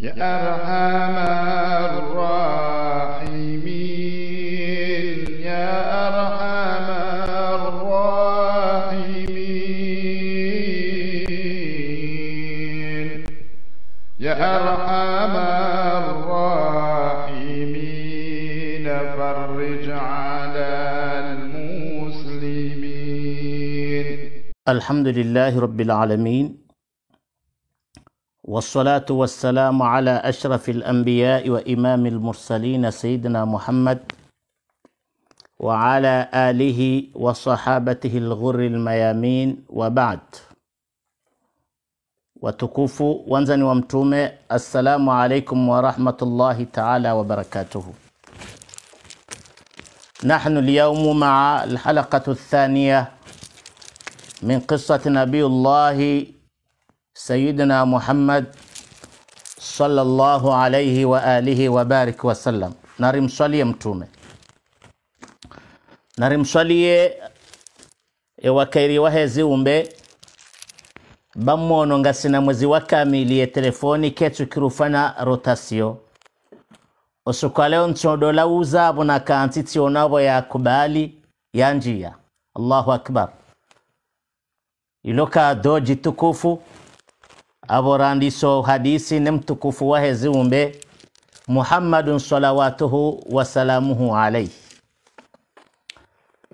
يا أرحم الراحمين يا أرحم الراحمين يا أرحم الراحمين فرج على المسلمين الحمد لله رب العالمين والصلاة والسلام على أشرف الأنبياء وإمام المرسلين سيدنا محمد وعلى آله وصحابته الغر الميامين وبعد وتكوفوا وانزن ni السلام عليكم ورحمة الله تعالى وبركاته نحن اليوم مع الحلقة الثانية من قصة نبي الله Sayyidina Muhammad sallallahu alayhi wa alihi wa barik wasallam, narimswalie mtume, narimswalie ewakairi wahe ziumbe bammono ngasina mwezi wakamiliye telefoni kethu kirufana rotasio osukaleo ntsondola uzabo na kanti tionabo yakubali yanjiya allahu akbar ilo kadoji tukufu aborandi so hadisi ne mtukufu wa heziumbe muhammadun salawatuhu wasalamuhu alaihi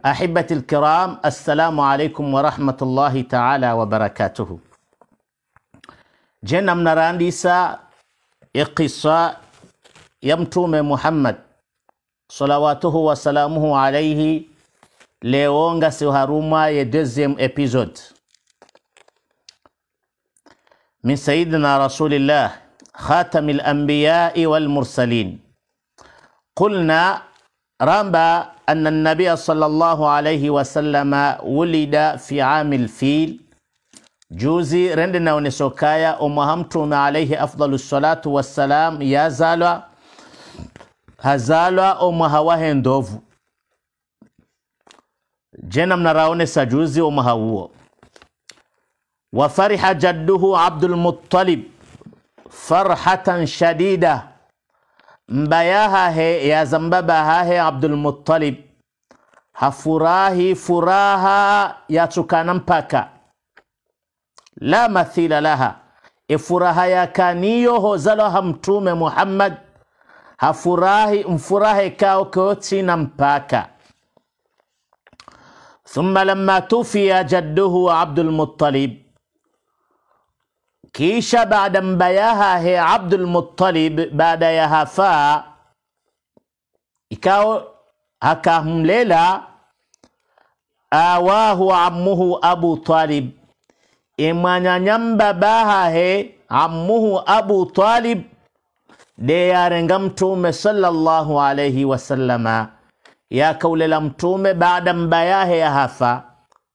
ahibati lkiram assalamu alaikum warahmatullahi taala wabarakatuhu jena mnarandisa iqisa ya mtume muhammad salawatuhu wasalamuhu alaihi leonga siharuma ye deuxième épisode من سيدنا رسول الله خاتم الأنبياء والمرسلين قلنا رامبا أن النبي صلى الله عليه وسلم ولد في عام الفيل جوزي رندنا ونسوكايا ومهمتنا عليه أفضل الصلاة والسلام يا زالوا هزالوا ومهوهن دوفو جنم نراوني سجوزي ومهوهو وفرح جده عبد المطلب فرحة شديدة مبياها هي يا زنببها هي عبد المطلب هفراهي فراها يا باكا لا مثيل لها افراها يا كانيو هو هوزالها متوم محمد هفراهي انفراهي كاوكوتي نمباكا ثم لما توفي جده عبد المطلب Kisha baada mbayaha he Abdul Muttalib, baada ya hafa ikao akamlela awahu ammuhu Abu Talib, imwanyanyamba e baha he ammuhu Abu Talib de yarenga mtume sallallahu alayhi wasallama yakaulela mtume baada mbayahe ya hafa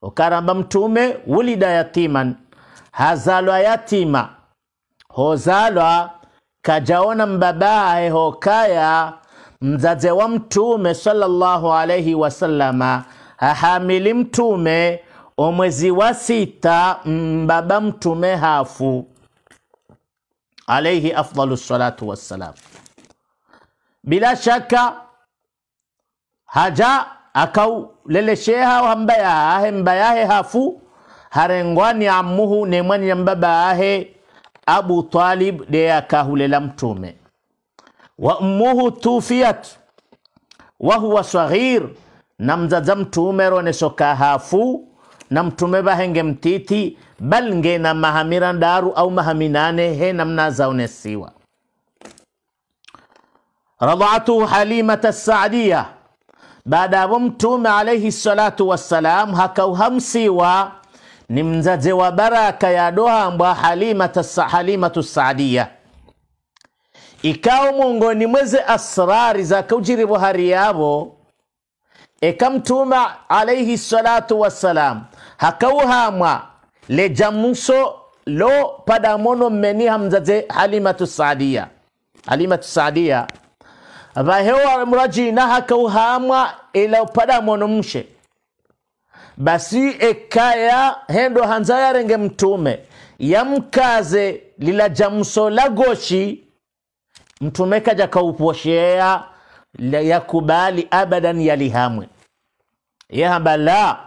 ukaramba mtume wulida yatiman hazalwa yatima hozalwa kajaona mbabae hokaya mzaze wa mtume sallallahu alaihi wasallama hahamili mtume omwezi wa sita mbaba mtume hafu alaihi afdalu salatu wassalam bila shaka haja sheha hambayahe mbayahe hafu harengwani amuhu ne mwani ya mbaba ahe abu talib de la mtume wa ummuhu tufiyat wahuwa saghir na mzaza mtume rone soka hafu na mtume bahenge mtiti bal nge na mahamira ndaru au mahaminane he na namna zaonesiwa radhaatuhu halimata saadiya baada avo mtume alayhi salatu wassalam hakauhamsiwa ni mzaze wa baraka ya doha ambwa halimatu saadia ikawa mungoni mweze asrari za kujiri buhari yabo eka mtuma alaihi salatu wassalam hakauhamwa lejamuso lo padamono mmeniha mzaze halimatu saadia halimatu saadia vahewa mrajina hakauhamwa ila padamono mshe basi ekaya hendo hanza yarenge mtume yamkaze lila jamsola goshi mtume kaja kauposhea yakubali abadan yalihamwe yehambala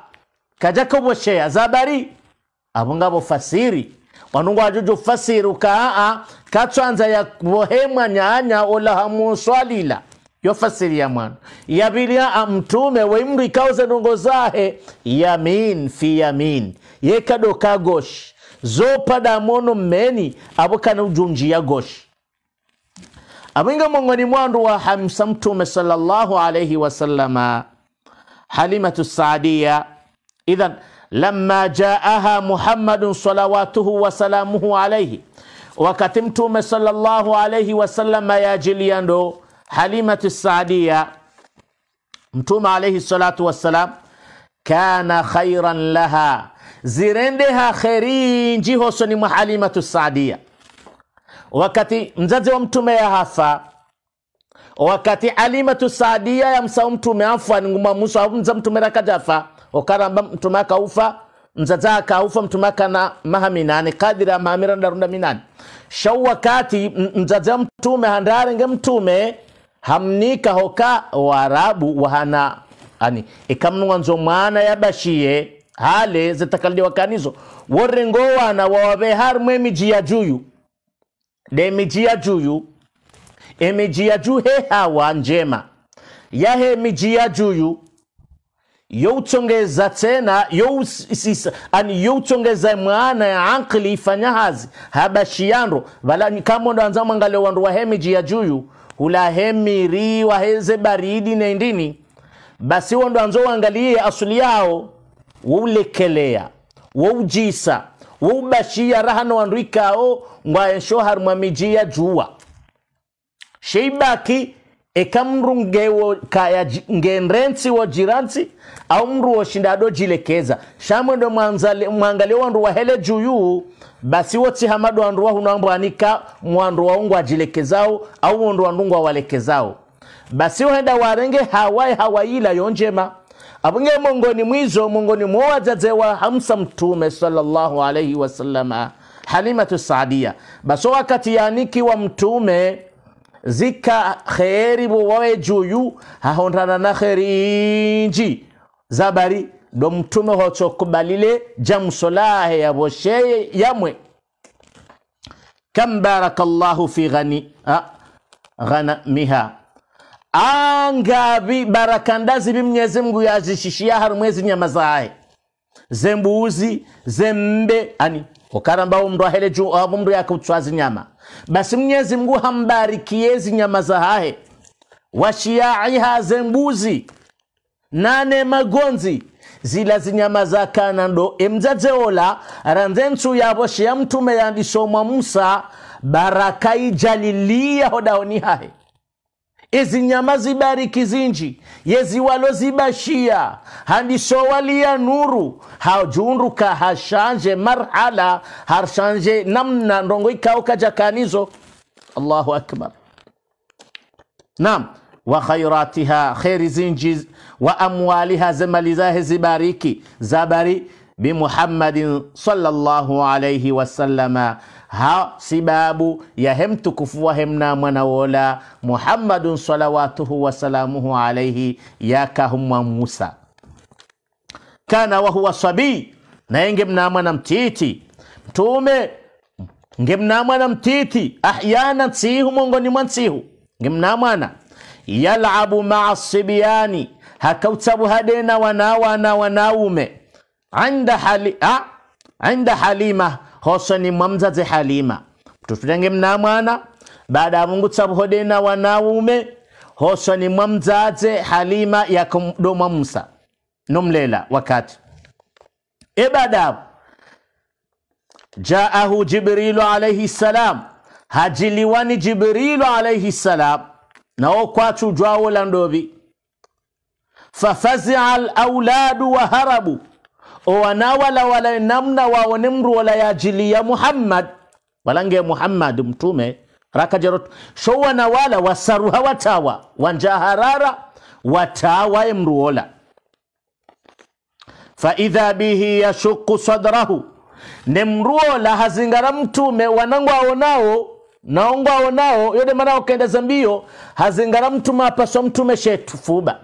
kaja kauposhea zabari abo ngabo fasiri wanungu ajuju fasiri ukaaa katswanza yakuhemwa nyanya olahamuswalila yofasiri ya mwana yabilia amtume ah, weimndu kauze nungo zahe yamin fi yamin yekado ka goshi zopada mono mmeni abo kana ujunji ya goshi abinga mongoni mwandu wa hamsa mtume sallallahu alayhi wasallama halimatu saadiya idhan lama jaaha muhammadun salawatuhu wasalamuhu alaihi wakati mtume sallallahu alayhi wasallama yajiliya ndo Halimatu Saadia, Mtume alaihi salatu wassalam, kana khairan laha, zirendeha kheri njihosoni mwa Halimatu Saadia. Wakati mzazi wa mtume ya hafa, wakati Halimatu Saadia wa mtume afwa ninguma musa mza mtume rakajafa okaramba mtume akaufa mzazi akaufa mtume akana maha minani, kadira ya mahamira ndarunda minani. shau wakati mzazi wa mtume handarenge mtume hamnika hoka waarabu wahana ani ikamnwanzo mwana bashie hale zitakaldiwa kanizo worengo wana wawabe harumwe emiji ya juyu de miji ya juyu emiji ya juu he hawa njema yahe miji ya juyu youtsongeza tena yousisa ani youtsongeza mwana ya ankli ifanya hazi habashiyandro vala kamondo anza mwangale wandu miji ya juyu kulahe miri waheze baridi naindini basi wo ndo anzo uangalie asuli yao woulekelea woujisa woubashia na wandu ikao oh, ngwaensho harumwa miji ya jua sheibaki ekamru ngewo kaya ngenrensi wo jiransi au mru shindado jilekeza shamwe ndo mwangalio wandu hele juyu basi wotsi hamadu wandu wahunambo anika mwandu waungu ajilekezao au wandu wandungu walekezao basi wahenda warenge hawai hawaila yonjema abunge mongoni mwizo mongoni wa hamsa mtume sallallahu alayhi wa sallama halimatu saadia baso wakati yanikiwa mtume zika kheri bowawe juyu hahondana na kheri nji zabari do mtume hochokubalile jamusolahe yabosheye yamwe kam barakallahu fi ghani ghanamiha angavi barakanda zivi mnyezi mngu yazishishia hari nyama zembuzi zembe ani ukaramba umndu ahele ah, mndu yakutswazi nyama basi mnyezi mngu hambarikiezi nyama za hahe washiaiha zembuzi nane magonzi zila zinyama za kana ndo emdzadzeola ranze ntsu yavo shiya mtume yandisomwa musa baraka ijaliliya hodaoni hahe ezi nyama zibariki zinji yeziwalo zibashia handisowalia nuru hajunduka hashanje marhala harshanje namna ndongo ikao kajakanizo allahu akbar nam wa khairatiha kheri zinji wa amwaliha zemali zahe zibariki zabari bimuhammadin salallahu alaihi wasalama ha sibabu ya hem tukufuwa hem na mwana wola Muhammadun salawatuhu wasalamuhu alayhi yakahumwa Musa kana wahuwa sabii naye ngemna mwana mtiti mtume ngemna mwana mtiti ahyana nsihu mongoni mwa nsihu ngemna mwana yalabu maa sibyani hakautsabu hadena wanawana wanaume inda hali a ah, anda halima hosoni mwa halima tututenge mna mwana baada ya mungu tsabuhode na wanaume hosani mwa halima yakumdoma musa nomlela wakati e baada jaahu jibrilu alaihi salam hajiliwani jibrilu alaihi salam nao kwatu jwawo landovi fafazia alauladu wa harabu owana wala wala namna wawone mru wala ya ya muhammad walange muhammad mtume rakajerot showana wala wasaruha watawa wanjaharara watawa emruola faidha bihi yashuku sadrahu ne mruola hazingara mtume wanangu aonao naongo aonao yode mana okendeza zambio hazingara mtume apaswa mtume shetufuba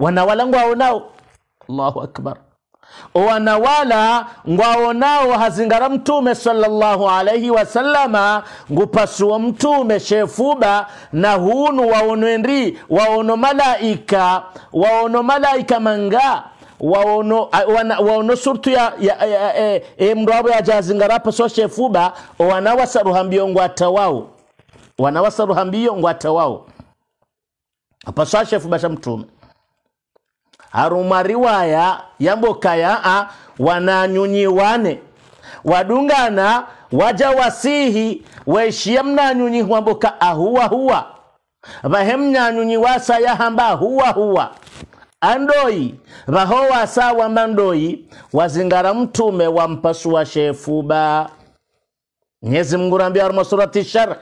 wanawalangu aonao allahu akbar owana wala ngwaonao hazingara mtume sallallahu alaihi wasallama ngupasuo mtume shefuba na hunu waono ndi waono malaika waono malaika manga waono wana, surtu ya, ya, ya, e, e, mrwabo yajazingarapo so shefuba wanawasaruhambiyo ngwatawao wanawasaruhambiyo ngwatawao apaswa shefuba sha mtume haruma riwaya yambokaya a wananyunyiwane wadungana waja wasihi weshia mnanyunyi huamboka ahuwa huwa vahemnyanyunyi wasa yahamba huwa huwa andoi vaho wasa wamba ndoi wazingara mtume wampasua shefuba nyezi mngurambia armasurati shara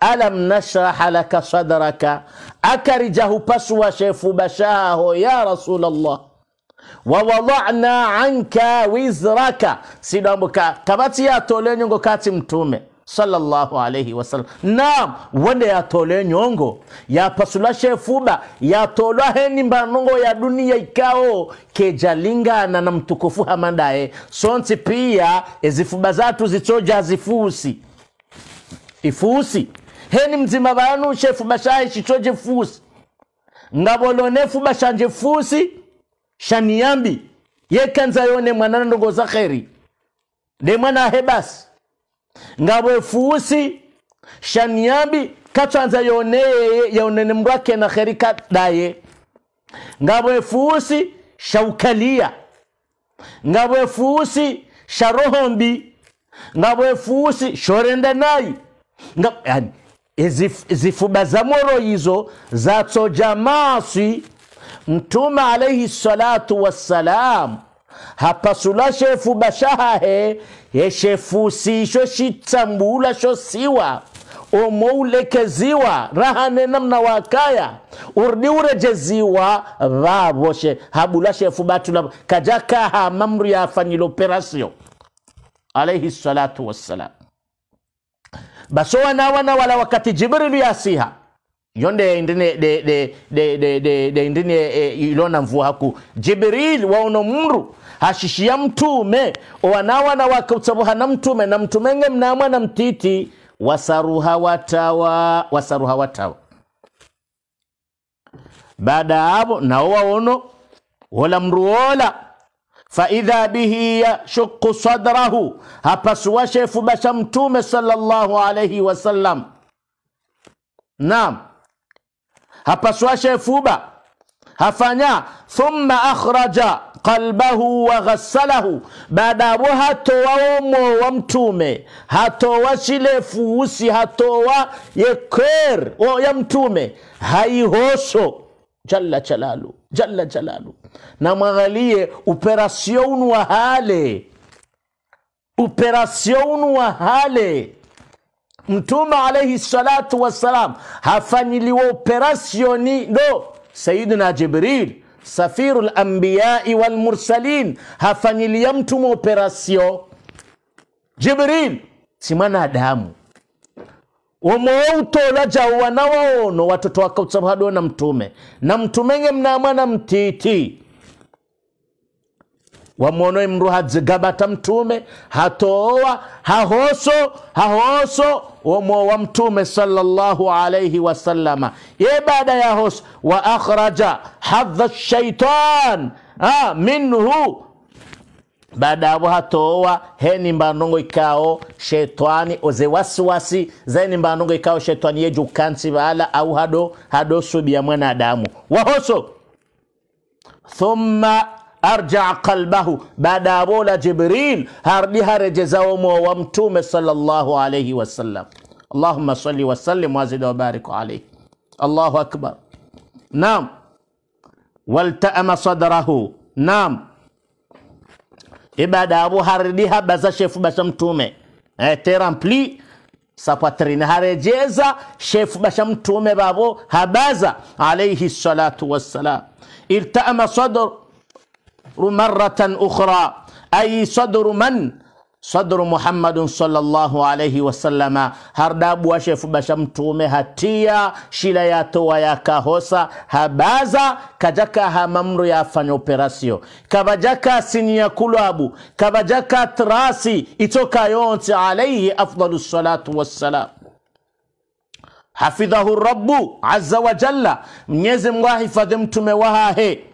alam nashraha laka sadraka akarijahupasu shefu bashaho ya rasulallah wawadana anka wizraka sidomboka kabati tole nyongo kati mtume sallallahu alaihi wasallam na wende yatole nyongo yapasula shefuba yatolwa heni mbanongo ya dunia ikao kejalingana na mtukufu hamandae sonti pia ezifuba zatu zichoja zifusi ifusi heni mzima banu shefu bashayi shicoje fusi ngabolone fuba shanje fusi shaniyambi yekanza yone mwana ndongoza kheri de mwana ahe ngabwe fusi shaniyambi kachanza yone yaonene mbwake na kheri kadaye ngabwe fusi shaukalia ngabwe fusi sharohombi ngabwe fusi shorenda nayi yani zifuba za moro izo zatsoja jamasi mtume alaihi salatu wassalam hapasula shefuba shahahe yeshefusisho shitsambula shosiwa omwo ulekeziwa rahane namna wakaya urdi urejeziwa vavoshe habula shefubatula kajaka hamamru yafanyila operasio alaihi salatu wassalam basowanaawana wala wakati jibirilu yasiha yo ndeyindine e, ilona mvua haku jibrili waono mru hashishia mtume owanawana na mtume na mtumenge na mtiti wasaruha watawa wasaruha watawa baada abo nao waono wola mndu wola faidha bihi yashuku sadrahu hapasuwa shefuba sha mtume sallallahu alayhi wasallam naam hapasuwa shefuba hafanya thumma akhraja qalbahu wa ghassalahu baadabu hatowa omwo wa mtume hatowa shilefu usi hatowa yekwer ya mtume haihoso jalla jalalu jalla jalalu namwangalie uperasyonu wa hale uperasyonu wa hale mtume alaihi salatu wassalam hafanyiliwa operasyoni no sayidina jibril safiru lambiyai walmursalin hafanyilia mtume operasio jibril si mwanadamu jawa jauwa nawaono watoto wakausavhadwa na mtume na mtumenge mnamwana mtiti wamwonoe mru hadzigabata mtume hatowa hahoso hahoso wa mtume sallallahu alaihi wasalama ye baada ya hoso wa akhraja hadha shaitan ah, minhu baada ya buhatowa heni mbanongo ikao shetwani oze wasiwasi zaini mbanongo ikao shetwani yeju kansi bala au hado hado subia mwanadamu wahoso thumma arja qalbahu baada ya bola jibril hardi harejezawo mo wa mtume sallallahu alayhi wasallam allahumma salli wasallim wa wabarik alayhi allahu akbar naam waltama sadrahu naam ibada abu haridi haba za shefu basha mtume. Eh, te rempli sapatrini harejeza shefu basha mtume babo habaza alayhi salatu wassalam. Iltama sadru marratan ukhra. ay صدر man sadru muhammadun sallallahu alaihi wasalama hardabu washefu mtume hatiya shila yatowa yakahosa habaza kajaka hamamru yafanya operasio kavajaka siniya kulabu kavajaka trasi itoka yonse alaihi afdalu salatu wassalam hafidhahu rabu aza wajalla mnyezi mngu ahifadhi mtume wahahe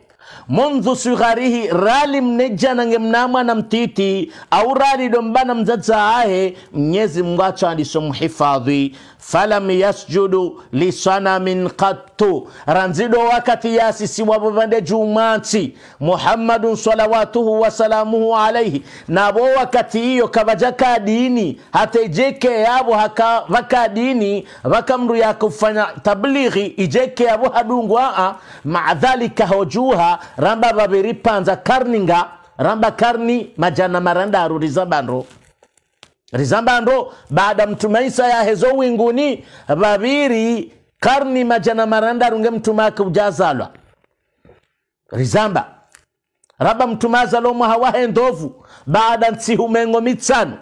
mondhu sugharihi rali mneja nange mnamwa na mtiti au rali dombana mzadza ahe mnyezi mngu acho alisomuhifadhi falam yasjudu lisanamin qattu ranziɗo wakkati yaasi siwababa nde jumansi muhammadun salawatuhu wasalamuhu alayhi nabo wakkati iyo kabaja ka dini hata ijeke yabo haka vaka dini vaka ya kufanya tablighi ijeke yabo hadungu a maa dhalika hojuha ramba vaviripanza karninga ramba karni majana maranda aruriza banro rizambando baada mtume isa yahezo winguni vaviri karni majana maranda runge mtuma akujazalwa rizamba raba mtuma azalomwa hawahe ndovu baada nsihumengo mitsano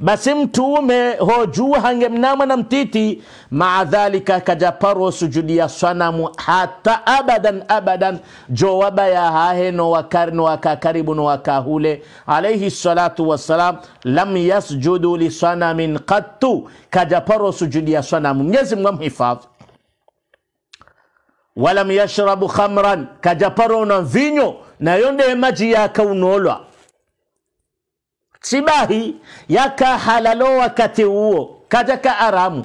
basi mtume hojua hangemnama na mtiti, maa dhalika kajaparo paro sujudia swanamu hata abadan abadan jowaba ya hahe wakakaribu no nowakahule alaihi salatu wassalam lam yasjudu liswanamin qattu, kajaparo paro sujudia swanamu. Mwenyezi mga amhifadhi. Walam yashrabu khamran, kajaparo na vinyo na yonde maji yakaunolwa sibahi yakahalalo halalo wakati huo kajaka aramu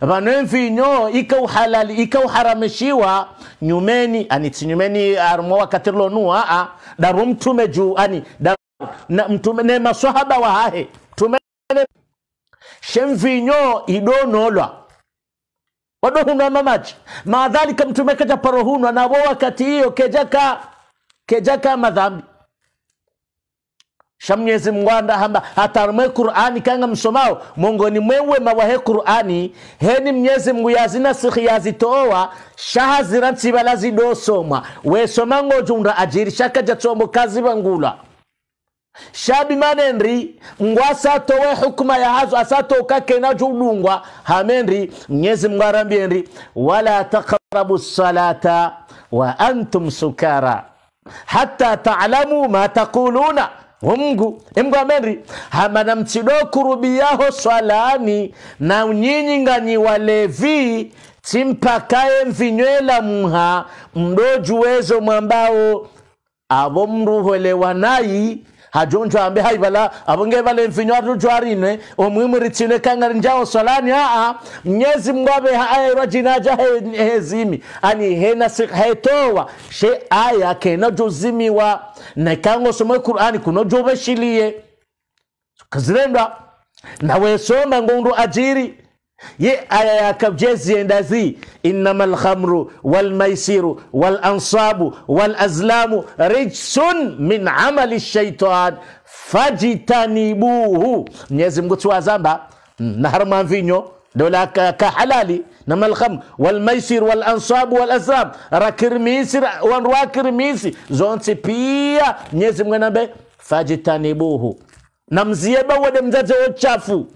vanenvinyo ikauhalali ikauharamishiwa nyumeni anitsi nyumeni arumo wakati lonua a daru mtume juu ani daru, mtume ne maswahaba wahahe mtume shemvinyo idonolwa wadohunwa mamaji maadhalika mtume kaja parohunwa navo wakati hiyo kejaka kejaka madhambi shamnyezi mngwanda hamba hatarumwe qur'ani kanga msomao mongoni mwewe mawahe qur'ani heni mnyezi mngu yazina sikhi yazitoa shaha zira nsibala zidosomwa wesoma ngojunda ajiri shaka jatsomo kazi vangula shabi manenri mngu asatowe hukuma ya hazo asatoka kena julungwa hamenri mnyezi mngu arambienri wala taqrabu salata wa antum sukara hatta taalamu ma taquluna Mungu emgwameri hamana mtsidokurubiyaho swalani na unyinying'anyi walevii timpakaye mvinywela mha mdojuwezo mwambao avo nai hajonjwambe haivala avonge vale mfinyo atujwarine omwimwiritsine kangari njao swalani aa mgobe mngwave haairwa jinaja hezimi he ani henasihetowa she aya wa na kenojozimiwa nekangosomwe qurani kunojoveshilie kazirendwa nawesoma ngundu ajiri ye aya ya yakabjezi enda zi innama lhamru walmaisiru walansabu walazlamu rijsun min amali shaitan fajitanibuhu mnyezi mngu tiwazamba naharuma mvinyo dola ka, ka halali nama lhamru walmaisiru walansabu walazlam rakirmisi wanrwakirmisi zonsi pia mnyezi mngu nambe fajitanibuhu namziyeba wode mzaze wochafu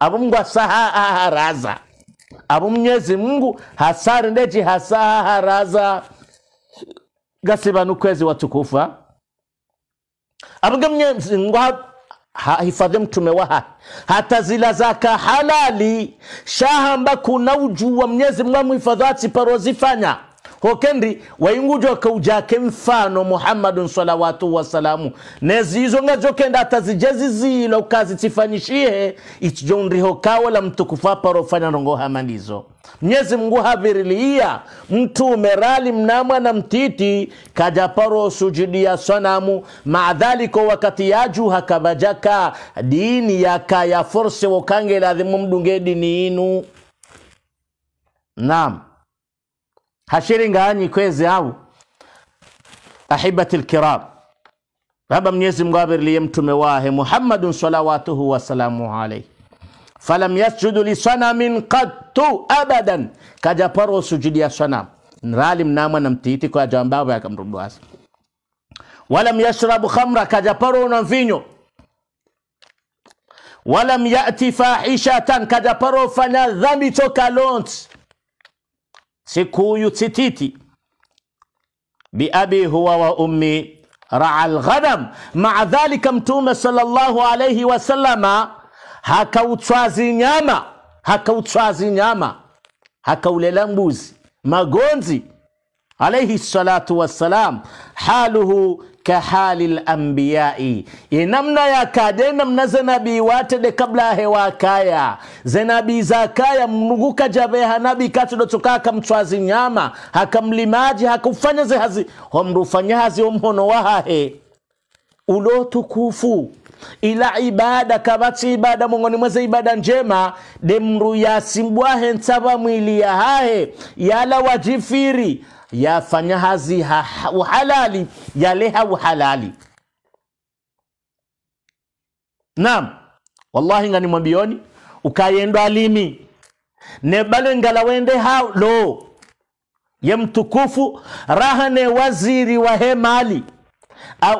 abo ngwa saha aharaza abu mnyezi Mungu hasari ndeji hasaha haraza gasibana ukwezi watukufa abwe mnyezi mungu hifadhi mtume waha hata zila zaka halali shahamba kuna ujua mnyezi mungu muhifadhi parozifanya ho kendi waingujo kaujake mfano muhammadun salawatu wasalamu nezizo nga jokenda atazijezi zilo ukazitsifanyishihe ichijondriho kawala mtukufu aparofanya rongo hamanizo mnyezi mngu haviriliya mtume rali mnamwa na mtiti kajaparo sujudia sanamu maadhaliko wakati yaju hakabajaka dini yakaya forse wokange ladhimu mdunge dini inu naam hashilingaanyi kwezi au ahibati lkiram baba mwenyezi mungu abirilie mtume wahe muhammadun salawatuhu wasalamu alaihi falam yasjudu lisanamin kattu abadan kajaparo sujudia sanam nrali mnamwa na kwa jambabu ya jambavu yakamrudwasa walam yashrabu khamra kajaparo na mvinyo walam yati fahishatan kajaparo fanya dhambi choka lonti سكويو تسيتيتي بأبي هو وأمي رعى الغنم مع ذلك متوم صلى الله عليه وسلم هكاو تشازي نياما هكاو تشازي نياما هكاو للمبوز ما عليه الصلاة والسلام حاله kahali lambiyai ye namna ya kade namna zenabi watede kabla hewa kaya zenabi za kaya mnuguka jave hanabi katudo tukaka mtwazi nyama hakamlimaji hakufanya hazi homrufanya hazi omhono wahahe ulo tukufu ila ibada kabati ibada mongoni mweze ibada njema demru yasimbwahe nsava mwili yahahe yala wajifiri yafanya hazi ha, uhalali yale uhalali Naam, wallahi ngani mwambioni ukayendwa alimi nebalo wende hao lo ye mtukufu rahane waziri wahe mali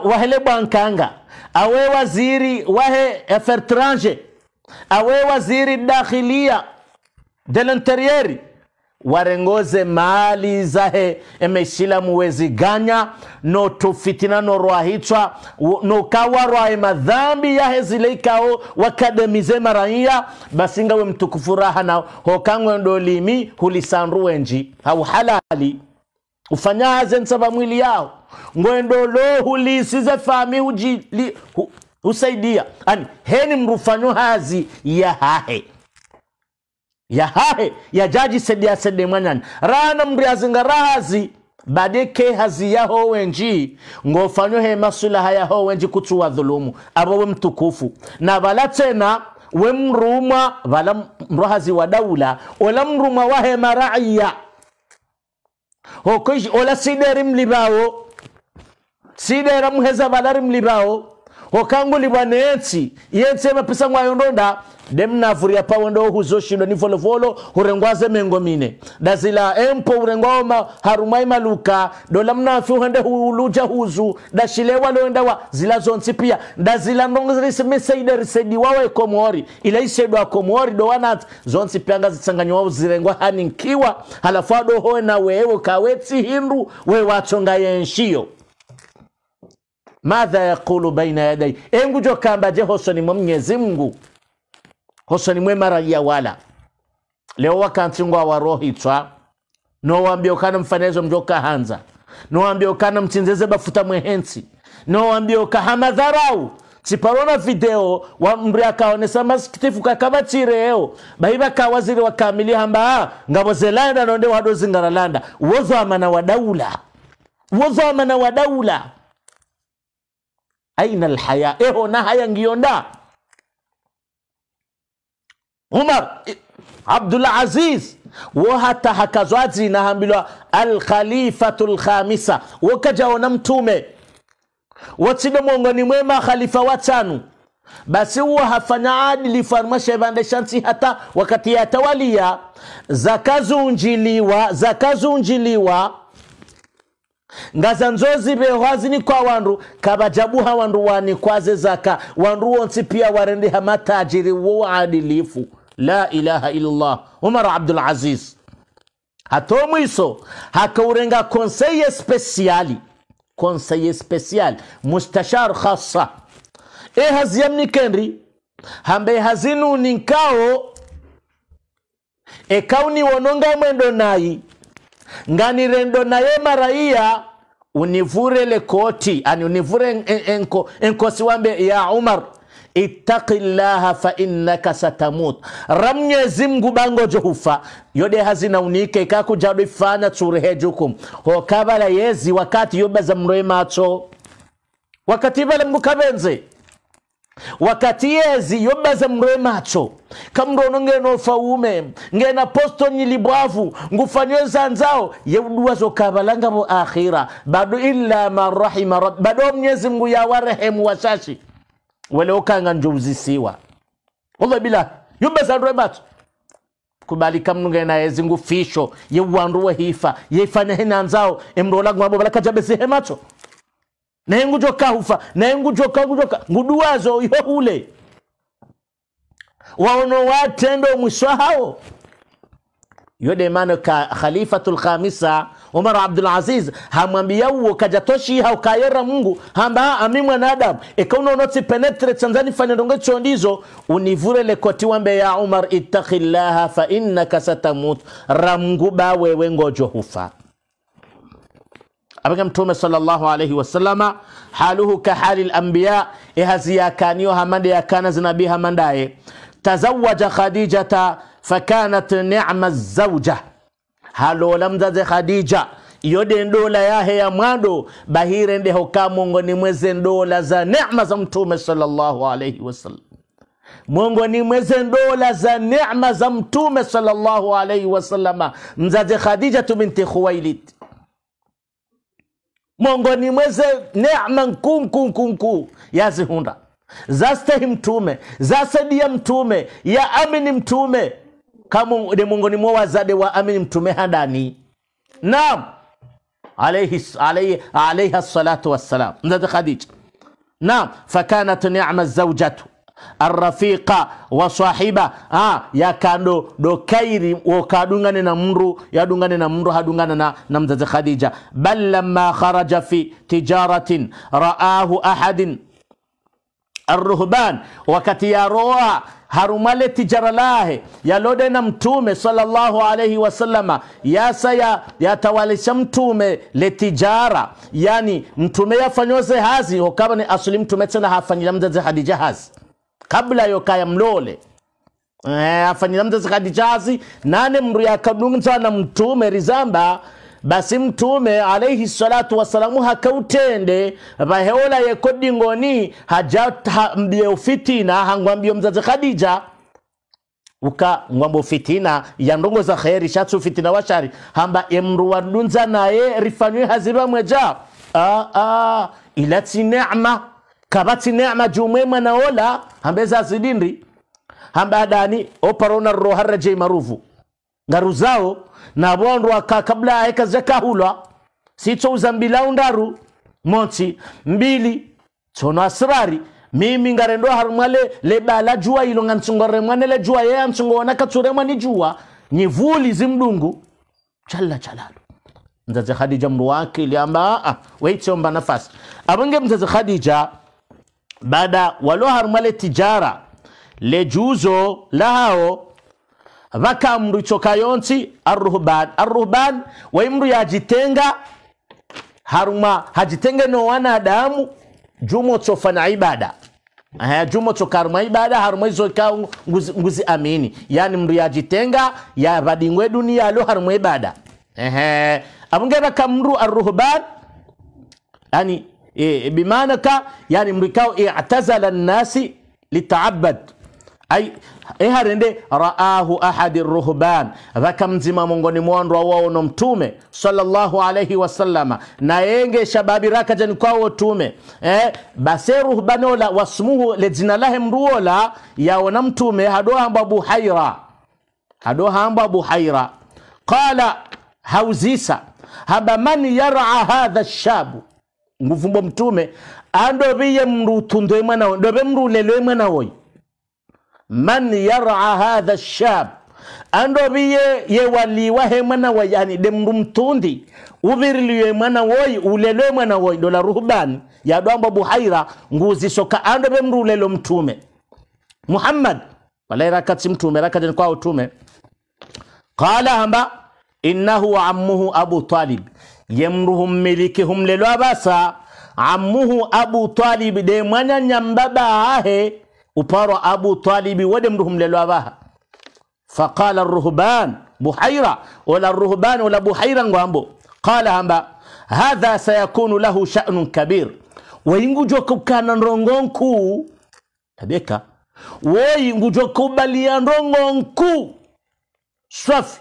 wahele bwankanga awe waziri wahe efertrange awe waziri dakhilia de l'interieri warengoze maali zahe emeshila muweziganya notufitina norwahitwa nokawarwae madhambi yahe zileikao wakademize maraiya basingawe mtukufu raha na hokangwe ndolimi hulisanruwenji hau halali ufanyaze nsaba mwili yao ngwendolo hulisize fami uji li, hu, husaidia ani heni mrufanyo hazi ya hahe ya jaji yahahe ya sediyasede mwanani rana mriazinga rahazi bade ke hazi yaho wenji ngofanywe he masula haya ho wenji kutu wa dhulumu abo we mtukufu na bala tena we mrumwa bala mrohazi wa daula ola mruma wa he maraia hokoishi ola sideri mlibao sidera muheza bala hokangu hokangulibwa nensi yensi emapisa yondonda demna vuria pawendo huzoshidwa ni volovolo hurengwaze mengo mine dazila empo urengwaoma harumai maluka dola mnafi uhende huluja huzu dashilewa loendawa zila zonsi pia dazila ndongrisimiseide risedi wawe komori ila isedwa komori dowanat zonsi pianga zitsanganywa zirengwa haninkiwa halafu adohoe na wewe kawetsi hindu we watsonga yenshiyo madha yaqulu baina yadai engujo kamba jehosoni mwa mwenyezi mungu hosoni mwema raia wala leo wakanthi ngwa warohitswa nowambia ukana mfanezo mjoka hanza nowambia ukana mchinzeze bafuta mwehensi nowambia ukahama dharau tsiparona video wa mri akaonesa masikitifu kakava chireo baiva kawaziri wakamili hamba ngavo zelanda nonde wado zingaralanda wozwamana wa daula wozwamana wa daula aina lhaya eho na haya ngiyonda umar Abdullah aziz wo hata hakazwazi inahambilwa alkhalifatu lkhamisa wokajawo na mtume watsile mongoni mwema khalifa watanu basi huwa hafanya adili adilifu shansi hata wakati yatawalia zakazunjiliwa zakazunjiliwa ngaza nzozi behwazini kwa wandu kabajabuha wandu kwaze zaka wandu wonsi pia warendeha matajiri wo adilifu la ilaha illallah umar abdul aziz mwiso hakaurenga konseye spesiali konseye spesiali mustashar khasa e kenri hambe hazinuni e ekauni wononga mwendo ngani nganirendo naye maraia univure lekoti ani univure enko enkosi wambe ya umar ittaqillaha fa innaka satamut ra mnyezi mngu bango johufa yode hazina unike kakujabe fana tsurehe jukum ho kabala yezi wakati yobaza mroe macho wakati bala mngu kabenze wakati yezi yobaza mroe macho kamrono ngeno faume ngena posto nyilibwavu ngufanyo zanzao yeuduwa zokabalanga mu akhira bado illa man rahima bado mnyezi mngu yawarehemu washashi wele okanga njouzisiwa ola bila yumbezalwe batu kubalika mnunga na yezingu fisho ye wandu wa hifa ye ifanya hina nzao emrola ngwabo bala kaja bese na yengu joka hufa na yengu joka gujoka nguduwazo yo ule waono watendo mwiswa hao yode mano ka khalifatul khamisa umar abdul aziz hamwambia uo kajatoshi kajatoshiha ukayera mungu hamba ami mwanadamu ekauno notsi penetre tanzani fanya ndonge chondizo univure le koti wambe ya umar ittaqillaha fa innaka satamut ramgu ba wewe ngojo hufa Abaka mtume sallallahu alayhi wasallama haluhu ka hali al-anbiya ehazi lambiya ehaziyakaniyo hamande yakana zinabi hamandaye tazawaja khadijata fakanat nema zauja halola mzaze khadija yode ndola yahe ya mwando bahire nde hoka ni mweze ndola za ni'ma za mtume sallallahu alaihi wasallam ni mweze ndola za nema za mtume sallallahu alaihi wasallama mzaze khadijatu binti khuwailid ni mweze nema nkuu nkuu nkuu nkuu yazihunda zastahi mtume zasedia mtume ya amini mtume kama ni miongoni mwa wazade wa amini mtume hadani naam alayhi alayhi alayha salatu wassalam mzati khadija naam fakanat ni'ma zawjatu arrafiqa wa sahiba ah yakando dokairi wakadungane na mru yadungane na mru hadungana na, na mzazi khadija bal lamma kharaja fi tijaratin raahu ahadin الرهبان وكتياروها harumale tijara lahe yalode na mtume sallallahu alaihi wasallama yasa ya mtume le tijara yani mtume yafanyoze hazi hokaba ni asuli mtume tsena hafanyira mzazi hadija hazi kabla yokaya mlole eh, afanyira mzazi hadija hazi nane mru yakadungza na mtume rizamba basi mtume alaihi salatu wasalamu hakautende vaheola yeko dingoni hajambie ufitina hangwambie mzazi khadija uka ngwambo fitina ya ndongo za kheri shatsu fitina wa shari hamba emru wadunza naye rifanywe haziba mweja ilatsi nema kabatsi nema jumwe mwanaola hambe zazidindri hamba adani oparona roharajei maruvu ngaru zao navondwa ka kabla aeka zakahulwa sitsouza mbilau ndaru mosi mbili tsono asirari mimi ngarendo le bala jua ilo ngansungore mwane le jua yeye ansungona katsure mwani jua nyivuli zimdungu challa chalalo mzazi Khadija mndu wake iliamba a ah, ah, waitiomba nafasi abange mzazi Khadija bada walo harumwale tijara le juzo lahao vakamru ichoka yonsi aruhban aruhban waimru yajitenga haruma hajitenga no wanadamu jumo chofana ibada Aha, jumo chokaruma ibada haruma izo ikao nguzi, nguzi amini yani mndu yajitenga yavadingwe dunia alo haruma ibada Ehe. Abungera kamru arruhban yani e, e bimanaka yani mrikao i'tazala an-nasi litaabad ay iharinde raahu ahadi ruhban dhaka mzima mongoni mwondwa waono mtume sallallahu alaihi wasallama nayenge shababiraka jani kwawo tume eh, base ola wasmuhu ledzina lahe mruola yaona mtume hadohamba buhaira hadohamba buhaira qala hauzisa haba man yara hadha shabu nguvumbo mtume andoviye mrutundoe mwanawo ndove mrulelwe mwanawoyi man yara hadha shab andobiye yewaliwahe mwana wa yani demndu mtundi uviriliwe mwana woi ulelwe mwana woi dola ruhubani yadwamba buhaira nguzisoka andobe mndu ulelo mtume muhammad walai rakati mtume rakatini kwao tume qala hamba innahu ammuhu abu talib yemruhum miliki humlelo abasa ammuhu abu talib de mwana nyambaba ahe uparo abu talibi wode mruhum humlelwa baha faqala ruhban buhaira wala ruhuban wala buhaira ngwambo kala hamba hadha sayakunu lahu sha'nun kabir waingujokukana ndongo nrongonku tabeka woyi ngujokubalia ndongo swafi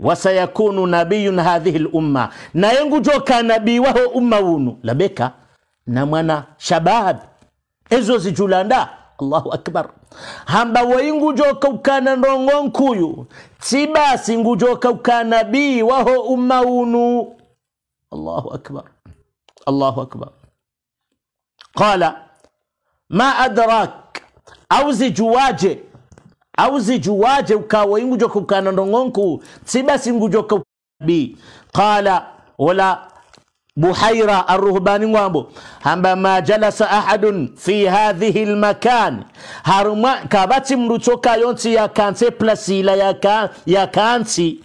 wasayakunu nabiyun hathihi lumma naye joka nabii waho umma wunu labeka na mwana shababi ezo zijulanda allahu akbar hamba wai ngujoka ukana ndongo nkuyu tibasi ngujoka ukana bi waho umma unu allahu akbar allahu akbar qala ma adrak au zijuwaje au zijuwaje ukawa ingujoka ukana ndongo nkuyu tibasi ngujoka ukana bi qala wala بحيرة الرهبان وامبو هما ما جلس أحد في هذه المكان هرما كاباتي مروتوكا يونتي يا كانتي بلاسي لا يا كان يا كانتي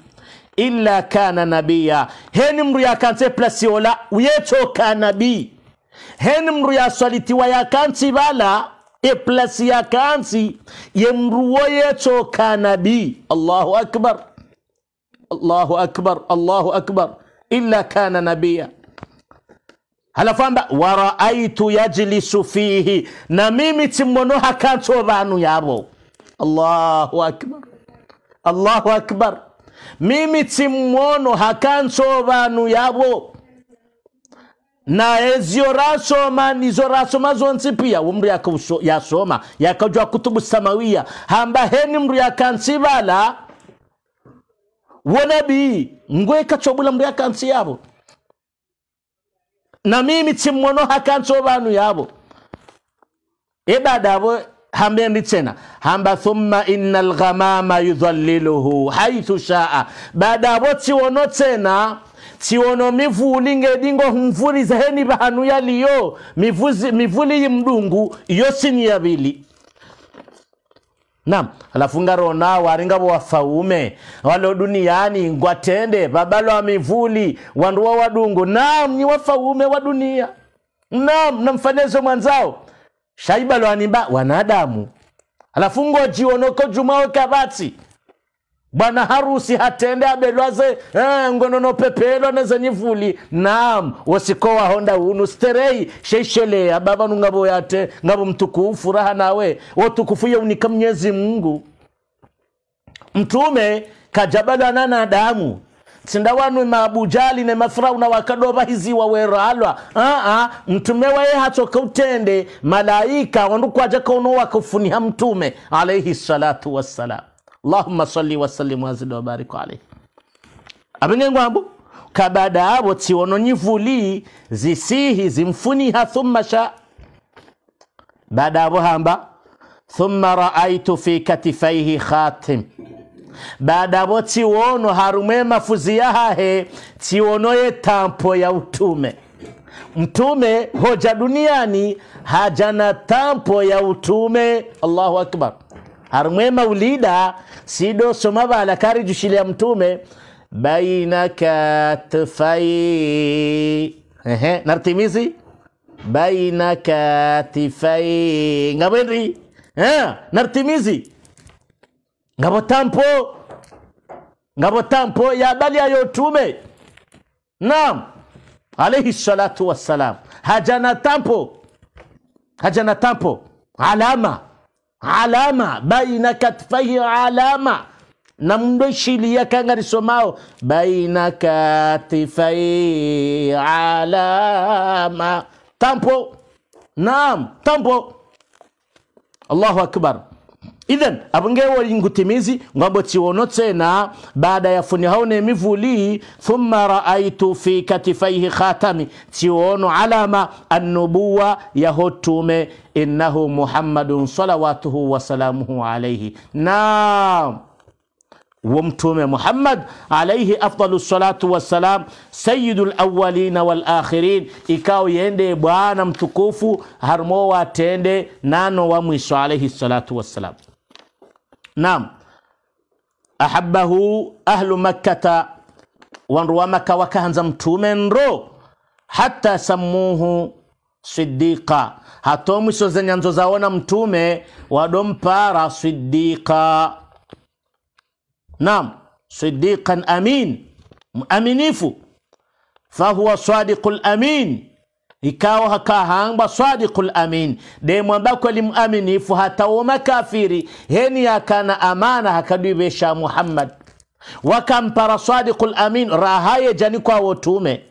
إلا كان نبيا هن مرو يا كانتي بلاسي ولا ويتو كان نبي هن مرو يا سوليتي ويا كانتي بالا إبلاسي يا كانتي يمرو كان نبي الله أكبر الله أكبر الله أكبر إلا كان نبيا halafu amba waraaitu yajlisu fihi na mimi timmonoha kanto bantu yabo allahu akbar allahu akbar mimi timwonoha kanto bantu yabo na ezio rasoma nizo rasoma zonsi pia umru yasoma yakajwa kutubu samawia hamba heni mndu yakansibala wonabii ngweka chobula mru yakansi yabo na mimi chimmono hakansobanuye abo ibada abo hambeni tena hamba thumma inna lghamama yudhalliluhu haithu shaa badavo abo chiwono tena chiwono mivuli ngedingo mvuli zaheni bahanu yaliyo mivuli yimdungu yosini sini yabili nam alafu ngarona waringavo wafaume walo duniani ngwatende vabalwa mivuli wandu wa wadungu nam ni wafaume wa dunia nam na mfanezo mwanzao shaibalwanimba wanadamu alafu ngojionoko jumao kavatsi bwana harusi hatende abelwaze eh, ngonono pepelwa nezanyivuli nam wasikowa honda unu sterei sheishelea baba nungabo yate ngabo mtukufu raha nawe watukufu yeunika mnyezi mungu mtume kajabalana na damu sindawanu maabujali ne mafrauna wakadova hizi weralwa aa ah, ah, mtume waye hatsoka utende malaika wandu kwaja kauno wakufuniha mtume alaihi salatu wassalam allahumma salli wasallim wazidi wabarik alaihi abengengwabo kabada abo tsiwononyivuli zisihi zimfuniha thumma sha baada abo hamba thumma raaitu fi katifaihi khatim baada abo tsiwono harume mafuzi yahahe ye tampo ya utume mtume hoja duniani hajana tampo ya utume allahu akbar harmwe ulida sido somaba kari jushili ya mtume baina katfai ehe nartimizi baina katifai ngabwenri eh nartimizi ngabo tampo ngabo tampo ya bali ya yotume naam alayhi salatu wassalam hajana tampo hajana tampo alama علامة بين كتفيه علامة نمدشي ليا كنغري سماو بين كتفي علامة تامبو نعم تامبو الله أكبر ithen abungewo ingutimizi ngwambo chiwono tena baada ya funi haone mivuli thumma raaitu fi katifaihi khatami chiwono alama annubuwa hotume innahu muhammadun salawatuhu wasalamuhu alaihi naam wa محمد عليه أفضل الصلاة والسلام سيد الأولين والآخرين إكاو يندي ikao yende Bwana mtukufu نانو ومشو عليه الصلاة والسلام naam ahabahu ahlu makkata wandu wa makka wakahanza mtume nro hata samuhu sidiqa hato mwiso zaona mtume wadompara sidiqa naam siddiqan amin aminifu fahuwa sadiqu lamin ikawa hakahangwa sadiqul amin de demwe mbakweli muaminifu hatawo makafiri heni yakana amana hakadibesha muhammad wakampara sadiqul amin rahaye jani kwa kwawo tume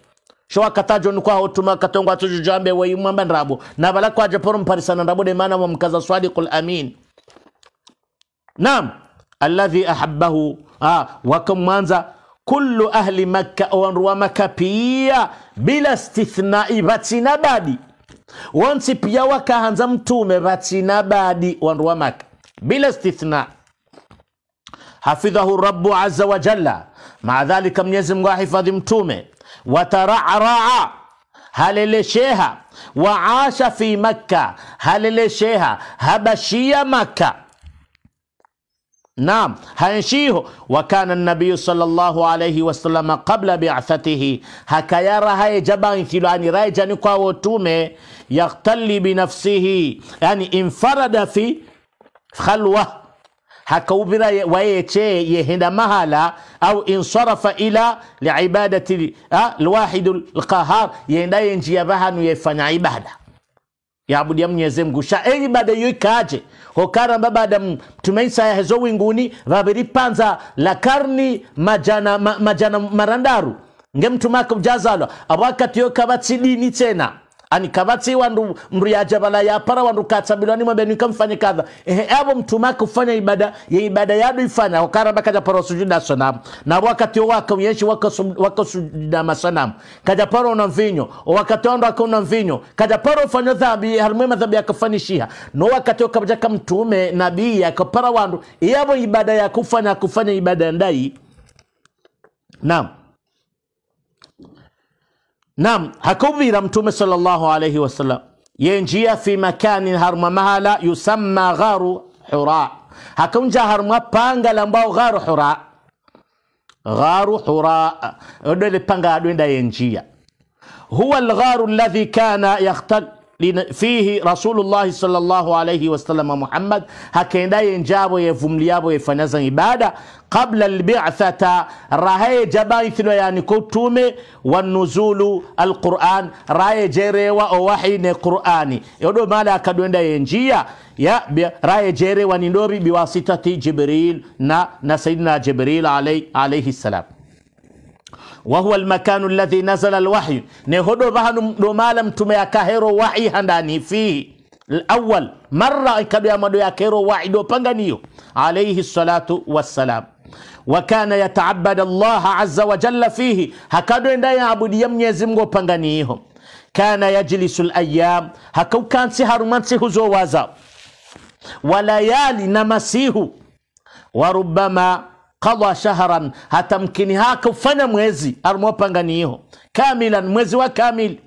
showakatajo kwa tuma katongwa tujujambe weimwamba nrabo navala kwaja poro mparisana nrabo mana wamkaza sadiqul amin nam alladhi ahabahu ah, wakamwanza kullu ahli makka wandu wa makka pia bila stithnai vatina badi wansi pia wakahanza mtume vatina badi wandu wa makka bila stithna hafidhahu rabu aza wajalla maa dhalika mnyezi mngu ahifadhi mtume watararaa halelesheha waasha fi makka halelesheha habashia makka نعم هنشيه وكان النبي صلى الله عليه وسلم قبل بعثته هكيا رهاي جبان يعني راي جانكوا وتومي يختلي بنفسه يعني انفرد في خلوة هكا وبرا ويتشي يهند مهلا أو انصرف إلى لعبادة أه، الواحد القهار يهند ينجي بها يفنى عبادة yabudia mnyeze mgusha eyi bada yoikaaje mba bada mtume isa hezo winguni vaviri panza la karni majana, ma, majana marandaru ngemtumaka ujazalwa awakati yokavatsidini tsena anikabatsi wandu mriaja bala para wandu katsabilwa ni mwambia mfanyi kadha ehe abo mtumaki ufanya ibada ya ibada yadu ifanya wakara baka japara wa sujuda sanamu na wakati waka uyeshi waka waka sujuda masanamu kaja paro na mvinyo wakati wandu waka na mvinyo ufanyo paro fanya dhambi harmwe madhambi akafanishia no wakati wakaja kama mtume nabi ya kapara wandu yabo ibada ya kufanya kufanya ibada ndai naamu نعم هكوبي رمتوم صلى الله عليه وسلم ينجي في مكان هرم مهلا يسمى غار حراء هكوم جا هرم بانغ لمباو غار حراء غار حراء ودل بانغ ينجي هو الغار الذي كان يختل فيه رسول الله صلى الله عليه وسلم محمد دا ينجابو يفمليابو يفنزن عبادة قبل البعثة راهي جبايث يعني كتوم والنزول القرآن راهي جيري ووحي قرآني يدو مالا دا ينجيا يا raye جيري ni بواسطة جبريل نا نسيدنا جبريل sayyidina عليه السلام وهو المكان الذي نزل الوحي نهدو بهن دومالم تمي كهرو وحي هنداني فيه الأول مرة كدو يا مدو يا كيرو دو بانغانيو عليه الصلاة والسلام وكان يتعبد الله عز وجل فيه هكادو ندا يعبد يمنيزي مغو بانغانيو كان يجلس الأيام هكو كان سهر من سهزو وازا وليالي نمسيه وربما قضى شهرا هتمكن هاك فنا مزي ارمو بانغانيو كاملا مزي وكامل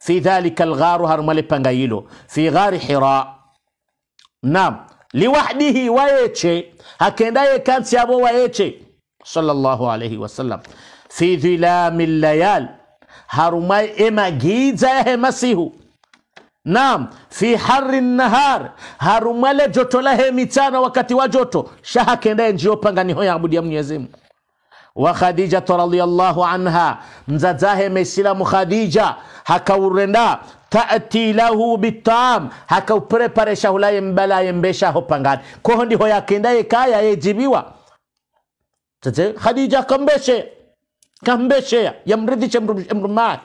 في ذلك الغار هرمالي بانغايلو في غار حراء نعم لوحده ويتشي هكذا كان سيابو ويتشي صلى الله عليه وسلم في ظلام الليال هرمي اما جيزا يا مسيحو Naam, fi harri nahar, harumale joto lahe mitana wakati wa joto shaha kendaye njio panga niho yaabudia Mwenyezi Mungu. Wa Khadijatu radhiyallahu anha, mzadzahe Mesilamu Khadija hakaurenda taati lahu bitam, hakaupreparesha hulaye mbala yembesha ho pangani koho ndiho yakendaye kaya yejibiwa. Tate Khadija kambeshe kambeshe yamridhishe mrumaki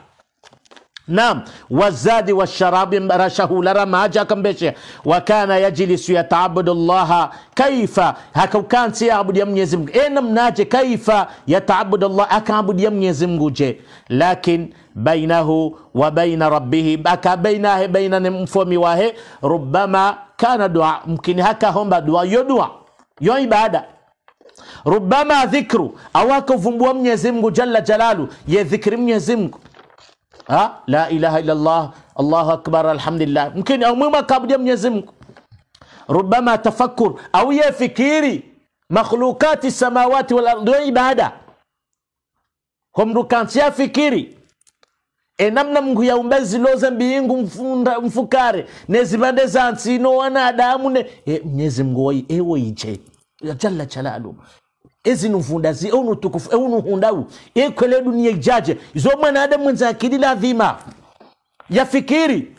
Naam, wazadi washarabi rashahu laramaja akambeshe wakana yajlisu yataabudu llaha kaifa hakaukansi yaabudia Mwenyezi Mungu enamnaje kaifa yataabudu llah akaabudia Mwenyezi Mungu je lakin bainahu wa baina rabbihi akabainahe baina ni mfomi wahe rubama kana dua mkini hakahomba dua yo dua yo ibada rubama dhikru awakovumbua Mwenyezi Mungu jalla jalalu ye dhikri Mwenyezi Mungu ha? la ilaha illallah allahu akbar alhamdulillah mkini au mwima kabudia mwenyezi mungu rubama tafakur au ye fikiri makhlukati samawati walardio ibada kwa mndu kansiya fikiri enamna mungu yaumba ziloza mbiyingu mfukare nezivande zansi ino wanadamu ne e, mnyezi mungu wai ewoije jalla jalalu ezinuvundazi eunutukufu eunuhundau ikwele dunia ijaje izo mwanadamu mwenza akili lazima yafikiri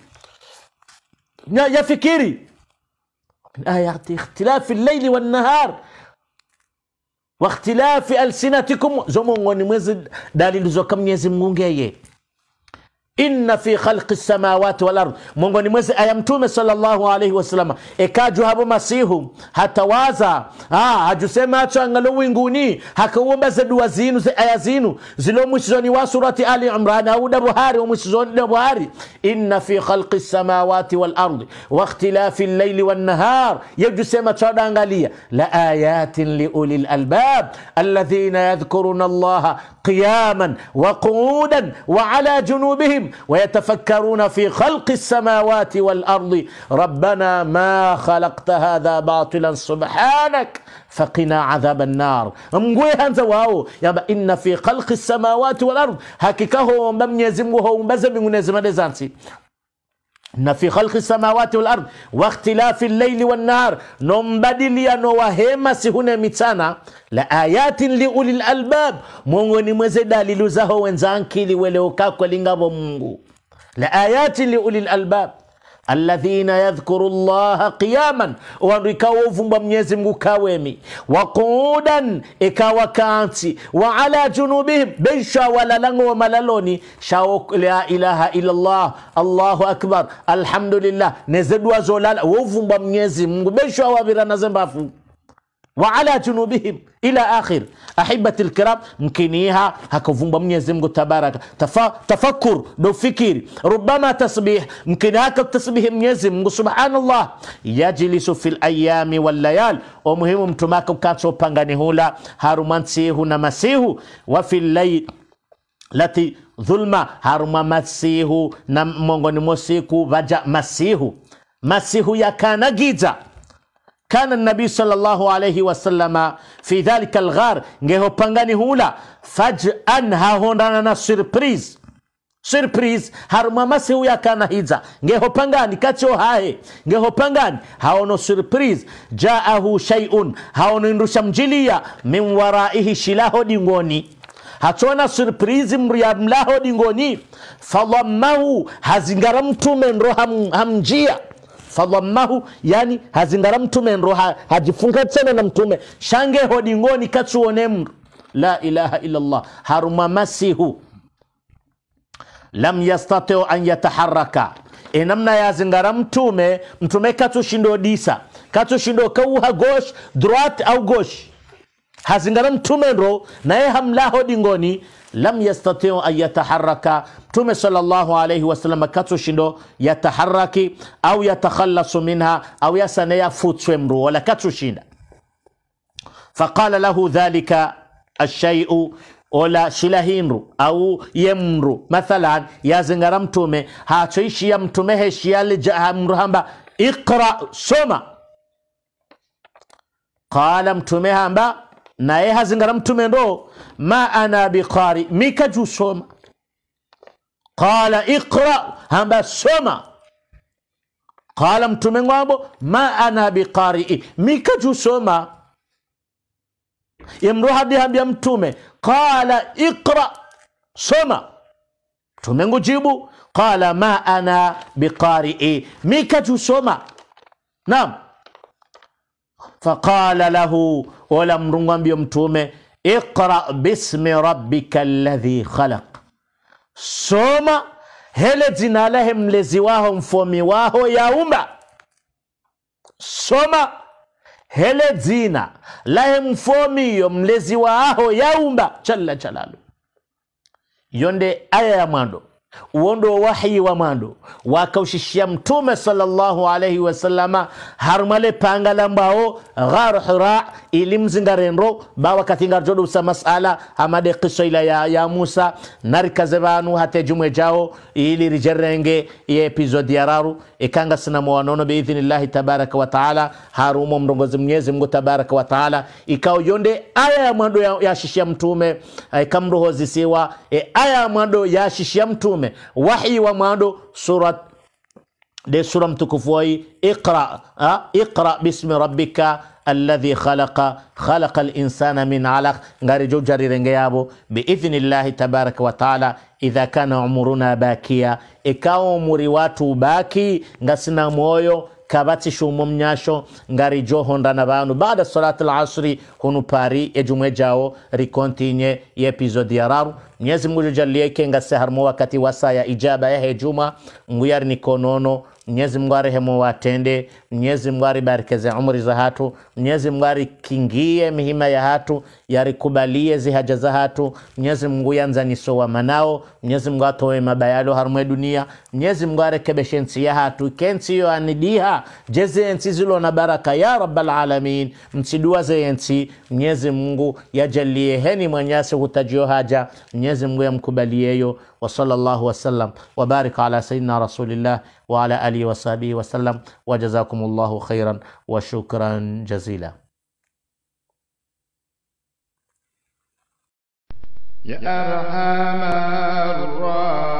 yafikiri ayati ikhtilafi llaili wannahar واختلاف ألسنتكم زمون ونمزد دليل زكم يزمون جايه إن في خلق السماوات والأرض مونغوني مزي أيامتوم صلى الله عليه وسلم إكا جهب مسيح حتى وازا هجو آه، سيما أتو أنغلو ونغوني هكو ومزد وزينو زي أيازينو زلو مشزوني واسورة آل عمران أو دبوهاري ومشزوني دبوهاري إن في خلق السماوات والأرض واختلاف الليل والنهار يجو سيما أتو أنغالية لآيات لأولي الألباب الذين يذكرون الله قياما وقعودا وعلى جنوبهم بهم ويتفكرون في خلق السماوات والارض ربنا ما خلقت هذا باطلا سبحانك فقنا عذاب النار يا ان في خلق السماوات والارض هكيكهم بمنيزم وهم بزم na fi khalqi samawati wal ard wa ikhtilafi al-layli wan nahar, no mbadiliano wa hema sihuna ya mitana, la ayatin li ulil albab, mongoni mweze dalilu zaho wenzanki wele kako lingabo Mungu, la ayatin li ulil albab alladhina yadhkuru llaha qiyaman wandu ikawa ovumbwa mnyezi mngu kawemi waquudan ikawa kaansi wa ala junubihim bensha walalango wa malaloni shawo la ilaha illallah allahu akbar alhamdulillah nezedwa zolala wovumbwa mnyezi mngu bensha wavirana zembafu wa ala junubihim ila akhir ahibati lkiram mkiniiha hakuvumba mwenyezi mungu tabaraka Tafa, tafakur do fikiri rubama tasbih mkinihaka tasbihi mwenyezi mungu subhanallah yajlisu fi layami wallayal omuhimu mtumaka ukanso upangani hula harumansihu na masihu wa fi llail lati dhulma haruma masihu na mongoni mwa vaja masihu masihu yakanagiza kana nabii sallallahu alayhi wasallama fi dhalika alghar ngeho pangani hula fajan hahondana na surprise surprise harumamasi huya kana hidza ngeho kacho hahe ngeho haono surprise jaahu shay'un haono indusha mjiliya min waraihi shilaho dingoni hachona surprise mria mlaho dingoni fadhammahu hazingara mtume ndo hamjia ham fadhammahu yani hazingara mtume ndo ha, hajifunga tena na mtume shange hodingoni katsuonemru la ilaha illallah haruma masihu lam yastati an yataharaka e namna zingara mtume mtume katushindo disa katushindo kauha gosh droit au gosh hazingara mtume ndo naye hamla hodingoni lam yastatiu an yataharaka, Mtume sallallahu alayhi wasallam katso shindo yataharaki au yatakhallasu minha au yasaneya futswe mru wala katso shinda faqala lahu dhalika ashaiu ola shilahinru au yemru mathalan yazingara mtume hachoishiya mtume heshiyalmru hamba iqra soma qala mtume hamba naye hazingara mtume ndo ma ana biqari mikajusoma qala iqra hamba soma qala mtume ngwabo ma ana biqarii soma imruhadi hambia mtume qala iqra soma mtume ngujibu qala ma ana biqarii mikajusoma nam faqala lahu wala mrungwambio mtume Iqra bismi rabbika alladhi khalaq, soma hele jina lahe mlezi waho mfomi waho umba. Soma hele jina lahe mfomiyo mlezi ya yaumba, jalla jalalu. Yonde aya ya mwando uondo wa wahyi wa mando wakaushishia mtume sallallahu alaihi wasallama harumale panga la mbao ghar hura ili mzingarenro mzingarendo bawakatingarjodo usa masala amade kiso ila ya, ya musa narikaze banu hate jumwe jao ili rijerenge ye epizodi raru ikanga sinamo wanono biidhnillahi tabaraka wa taala harumo mrongozi mnyezi mngu tabaraka wa taala ikao yonde aya ya mwando ya, ya mtume ikamrohozisiwa eh, e eh, aya ya mwando shishia mtume مهمه وحي وما دو سوره دي سوره تكفوي اقرا اقرا باسم ربك الذي خلق خلق الانسان من علق غاري جو جاري باذن الله تبارك وتعالى اذا كان عمرنا باكيا اكاو مريوات باكي غسنا مويو kabatsi umu myasho ngari jo na vanu baada salat al-asri hunu pari ejumwe jao rikontinye ya epizodi ya raru Mwenyezi Mungu jalieke ngase harmo wakati wasaya ya ijaba ya hejuma nguyari nikonono Mwenyezi Mungu arehemu watende, Mwenyezi Mungu aribarikize umri za hatu, Mwenyezi Mungu arikingie mihima ya hatu, yarikubalie zihaja za hatu, Mwenyezi Mungu wa manao, Mwenyezi Mungu atowe mabayalo harumwe dunia, Mwenyezi Mungu arekebeshe nsi ya hatu, kensi yo anidiha jeze nsi zilo na baraka ya rabbal alamin, msidua ze nsi, Mwenyezi Mungu yajalie heni mwanyasi hutajio haja, Mwenyezi Mungu yamkubalieyo, wa sallallahu wa sallam, wa barika ala sayyidina rasulillah وعلى آله وصحبه وسلم وجزاكم الله خيرا وشكرا جزيلا يا أرحم الراحمين